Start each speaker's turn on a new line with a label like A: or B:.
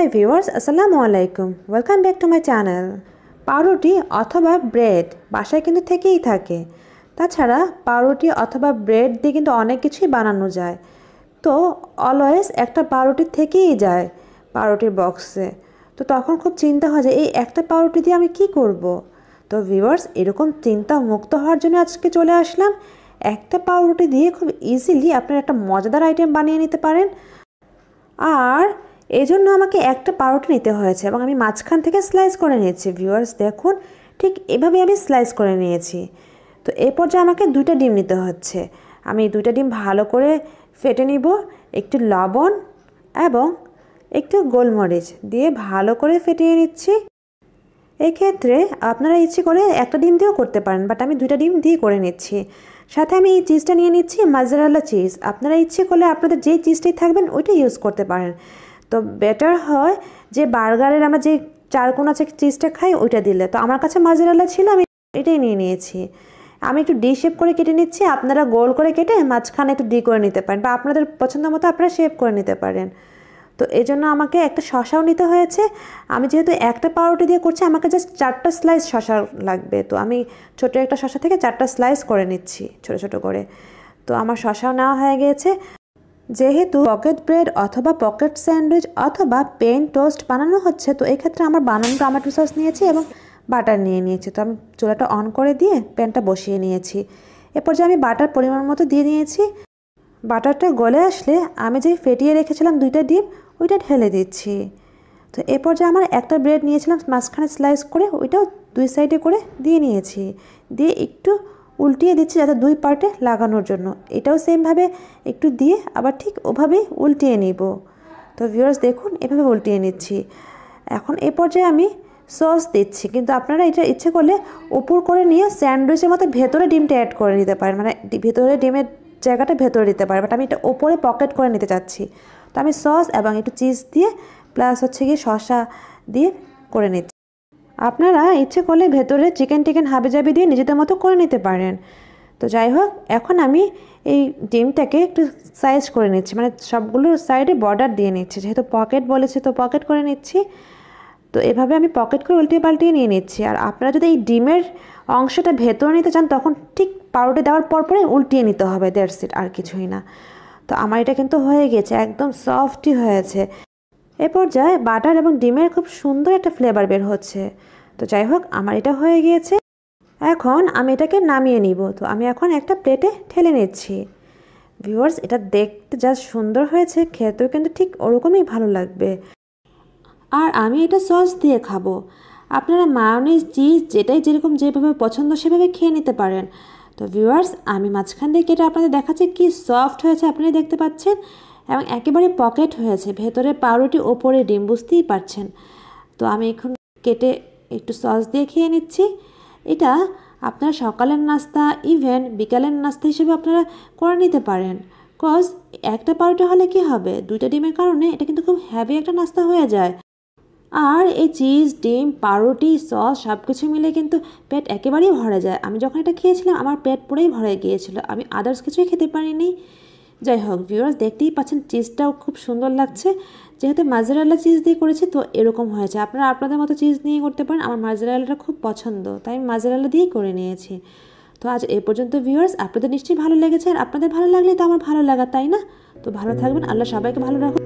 A: High viewers আসসালামু আলাইকুম welcome back to my channel পাউরুটি অথবা ব্রেড বাসায় কিন্তু থেকেই থাকে তাছাড়া পাউরুটি অথবা ব্রেড দিয়ে কিন্তু অনেক কিছুই বানানো যায় তো অলওয়েজ একটা পাউরুটি থেকেই যায় পাউরুটির বক্সে তো তখন খুব চিন্তা হয় যে এই একটা পাউরুটি দিয়ে আমি কি করব। তো ভিউয়ার্স এরকম চিন্তা মুক্ত হওয়ার জন্য আজকে চলে আসলাম একটা পাউরুটি দিয়ে খুব ইজিলি আপনার একটা মজাদার আইটেম বানিয়ে নিতে পারেন আর এই জন্য আমাকে একটা পাউরুটি নিতে হয়েছে এবং আমি মাঝখান থেকে স্লাইস করে নিয়েছি ভিউয়ার্স দেখুন ঠিক এভাবে আমি স্লাইস করে নিয়েছি তো এ পর্যায়ে আমাকে দুইটা ডিম নিতে হচ্ছে আমি দুইটা ডিম ভালো করে ফেটে নিব একটু লবণ এবং একটু গোলমরিচ দিয়ে ভালো করে ফেটিয়ে নিচ্ছি এক্ষেত্রে আপনারা ইচ্ছে করে একটা ডিম দিয়েও করতে পারেন বাট আমি দুইটা ডিম দিয়ে করে নিচ্ছি সাথে আমি এই চিজটা নিয়ে নিচ্ছি মাজারাল্লা চিজ আপনারা ইচ্ছে করলে আপনাদের যে চিজটাই থাকবেন ওইটা ইউজ করতে পারেন তো বেটার হয় যে বার্গারের আমরা যে চারকোন আছে চিজটা খাই ওইটা দিলে তো আমার কাছে মাজেরালা ছিল আমি এটাই নিয়ে নিয়েছি আমি একটু ডি শেপ করে কেটে নিচ্ছি আপনারা গোল করে কেটে মাঝখানে একটু ডি করে নিতে পারেন বা আপনাদের পছন্দ মতো আপনারা শেপ করে নিতে পারেন তো এই জন্য আমাকে একটা শশাও নিতে হয়েছে আমি যেহেতু একটা পাউরুটি দিয়ে করছি আমাকে জাস্ট চারটা স্লাইস শশা লাগবে তো আমি ছোট একটা শশা থেকে চারটা স্লাইস করে নিচ্ছি ছোট ছোট করে তো আমার শশাও নেওয়া হয়ে গিয়েছে যেহেতু পকেট ব্রেড অথবা পকেট স্যান্ডউইচ অথবা পেন টোস্ট বানানো হচ্ছে তো এক্ষেত্রে আমার বানানো টমেটো সস নিয়েছি এবং বাটার নিয়ে নিয়েছি তো আমি চুলাটা অন করে দিয়ে প্যানটা বসিয়ে নিয়েছি এরপর যে আমি বাটার পরিমাণ মতো দিয়ে নিয়েছি বাটারটা গলে আসলে আমি যে ফেটিয়ে রেখেছিলাম দুইটা ডিম ওইটা ঢেলে দিচ্ছি তো এরপর যে আমার একটা ব্রেড নিয়েছিলাম মাঝখানে স্লাইস করে ওইটাও দুই সাইডে করে দিয়ে নিয়েছি দিয়ে একটু উল্টিয়ে দিচ্ছি যাতে দুই পার্টে লাগানোর জন্য এটাও সেমভাবে একটু দিয়ে আবার ঠিক ওভাবেই উল্টিয়ে নিব তো ভিউয়ার্স দেখুন এভাবে উল্টিয়ে নিচ্ছি এখন এ পর্যায়ে আমি সস দিচ্ছি কিন্তু আপনারা এটা ইচ্ছে করলে উপর করে নিয়ে স্যান্ডউইচের মতো ভেতরে ডিমটা অ্যাড করে নিতে পারেন মানে ভেতরে ডিমের জায়গাটা ভেতরে দিতে পারেন বাট আমি এটা ওপরে পকেট করে নিতে চাচ্ছি তো আমি সস এবং একটু চিজ দিয়ে প্লাস হচ্ছে গিয়ে শশা দিয়ে করে নিচ্ছি আপনারা ইচ্ছে করলে ভেতরে চিকেন টিকেন হাবি জাবি দিয়ে নিজেদের মতো করে নিতে পারেন তো যাই হোক এখন আমি এই ডিমটাকে একটু সাইজ করে নিচ্ছি মানে সবগুলো সাইডে বর্ডার দিয়ে নিচ্ছি যেহেতু পকেট বলেছে তো পকেট করে নিচ্ছি তো এভাবে আমি পকেট করে উল্টিয়ে পাল্টিয়ে নিয়ে নিচ্ছি আর আপনারা যদি এই ডিমের অংশটা ভেতরে নিতে চান তখন ঠিক পাউডার দেওয়ার পর পরে উল্টিয়ে নিতে হবে দেড় সিট আর কিছুই না তো আমার এটা কিন্তু হয়ে গেছে একদম সফটই হয়েছে এ পর্যায়ে বাটার এবং ডিমের খুব সুন্দর একটা ফ্লেভার বের হচ্ছে তো যাই হোক আমার এটা হয়ে গিয়েছে এখন আমি এটাকে নামিয়ে নিব তো আমি এখন একটা প্লেটে ঠেলে নিচ্ছি ভিউয়ার্স এটা দেখতে যা সুন্দর হয়েছে খেতেও কিন্তু ঠিক ওরকমই ভালো লাগবে আর আমি এটা সস দিয়ে খাবো আপনারা মায়োনিজ চিজ যেটাই যেরকম যেভাবে পছন্দ সেভাবে খেয়ে নিতে পারেন তো ভিউয়ার্স আমি মাঝখান থেকে এটা আপনাদের দেখাচ্ছি কি সফট হয়েছে আপনারা দেখতে পাচ্ছেন এবং একেবারে পকেট হয়েছে ভেতরে পাউরুটি ওপরে ডিম বুঝতেই পারছেন তো আমি এখন কেটে একটু সস দিয়ে খেয়ে নিচ্ছি এটা আপনার সকালের নাস্তা ইভেন বিকালের নাস্তা হিসেবে আপনারা করে নিতে পারেন কজ একটা পাউরুটি হলে কি হবে দুইটা ডিমের কারণে এটা কিন্তু খুব হ্যাভি একটা নাস্তা হয়ে যায় আর এই চিজ ডিম পাউরুটি সস সব কিছু মিলে কিন্তু পেট একেবারেই ভরে যায় আমি যখন এটা খেয়েছিলাম আমার পেট পুরোই ভরে গিয়েছিল আমি আদার্স কিছুই খেতে পারিনি যাই হোক ভিউয়ার্স দেখতেই পাচ্ছেন চিজটাও খুব সুন্দর লাগছে যেহেতু মাজেরাল্লা চিজ দিয়ে করেছি তো এরকম হয়েছে আপনারা আপনাদের মতো চিজ নিয়ে করতে পারেন আমার মাজেরাল্লাটা খুব পছন্দ তাই আমি মাজেরাল্লা দিয়েই করে নিয়েছি তো আজ এ পর্যন্ত ভিউয়ার্স আপনাদের নিশ্চয়ই ভালো লেগেছে আর আপনাদের ভালো লাগলে তো আমার ভালো লাগা তাই না তো ভালো থাকবেন আল্লাহ সবাইকে ভালো রাখুন